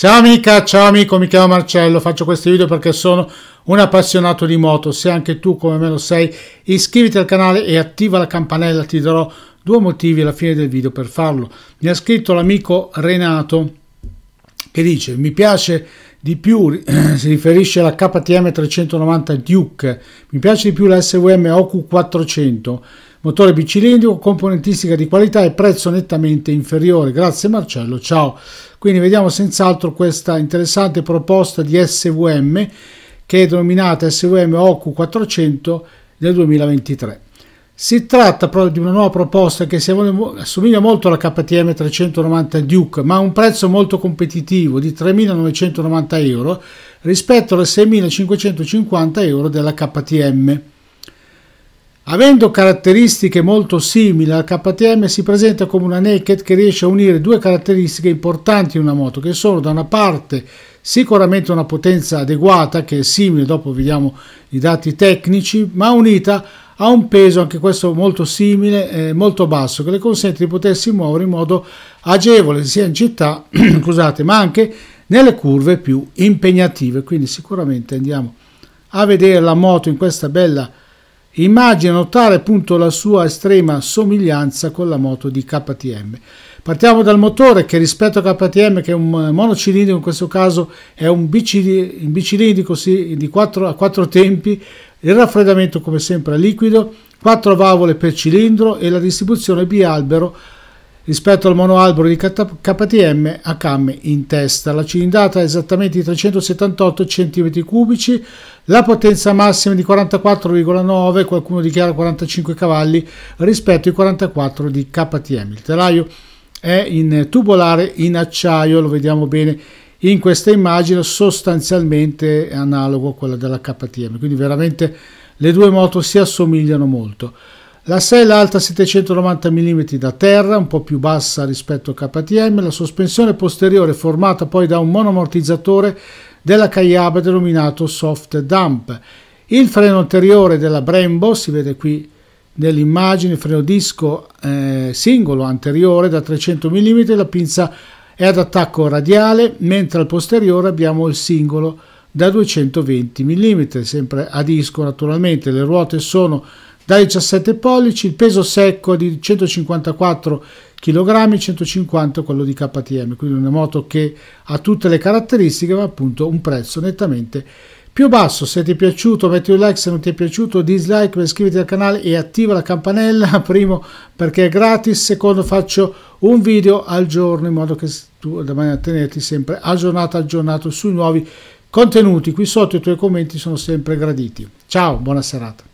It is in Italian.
Ciao amica, ciao amico, mi chiamo Marcello, faccio questi video perché sono un appassionato di moto, se anche tu come me lo sei iscriviti al canale e attiva la campanella, ti darò due motivi alla fine del video per farlo. Mi ha scritto l'amico Renato che dice mi piace di più si riferisce alla KTM 390 Duke mi piace di più la SVM OQ400 motore bicilindrico componentistica di qualità e prezzo nettamente inferiore grazie Marcello ciao quindi vediamo senz'altro questa interessante proposta di SVM che è denominata SVM OQ400 del 2023 si tratta proprio di una nuova proposta che assomiglia molto alla KTM 390 Duke, ma ha un prezzo molto competitivo di 3.990 euro rispetto alle 6.550 euro della KTM. Avendo caratteristiche molto simili alla KTM, si presenta come una naked che riesce a unire due caratteristiche importanti in una moto, che sono da una parte sicuramente una potenza adeguata, che è simile, dopo vediamo i dati tecnici, ma unita a ha un peso anche questo molto simile, eh, molto basso, che le consente di potersi muovere in modo agevole sia in città, scusate, ma anche nelle curve più impegnative. Quindi sicuramente andiamo a vedere la moto in questa bella immagine, notare appunto la sua estrema somiglianza con la moto di KTM. Partiamo dal motore che rispetto a KTM che è un eh, monocilindrico in questo caso è un bicilindrico sì, di 4 a 4 tempi il raffreddamento come sempre è liquido, 4 valvole per cilindro e la distribuzione bialbero rispetto al monoalbero di KTM a camme in testa. La cilindrata è esattamente di 378 cm3, la potenza massima è di 44,9, qualcuno dichiara 45 cavalli, rispetto ai 44 di KTM. Il telaio è in tubolare in acciaio, lo vediamo bene in questa immagine sostanzialmente è analogo a quella della KTM quindi veramente le due moto si assomigliano molto la sella alta 790 mm da terra, un po' più bassa rispetto a KTM, la sospensione posteriore formata poi da un monoamortizzatore della Cayaba denominato soft dump. Il freno anteriore della Brembo, si vede qui nell'immagine, freno disco eh, singolo anteriore da 300 mm, la pinza è ad attacco radiale, mentre al posteriore abbiamo il singolo da 220 mm, sempre a disco naturalmente. Le ruote sono da 17 pollici, il peso secco è di 154 kg, 150 quello di KTM, quindi una moto che ha tutte le caratteristiche ma appunto un prezzo nettamente più basso. Se ti è piaciuto metti un like, se non ti è piaciuto dislike, iscriviti al canale e attiva la campanella, primo perché è gratis, secondo faccio un video al giorno in modo che tu da tenerti sempre aggiornato, aggiornato sui nuovi contenuti. Qui sotto i tuoi commenti sono sempre graditi. Ciao, buona serata.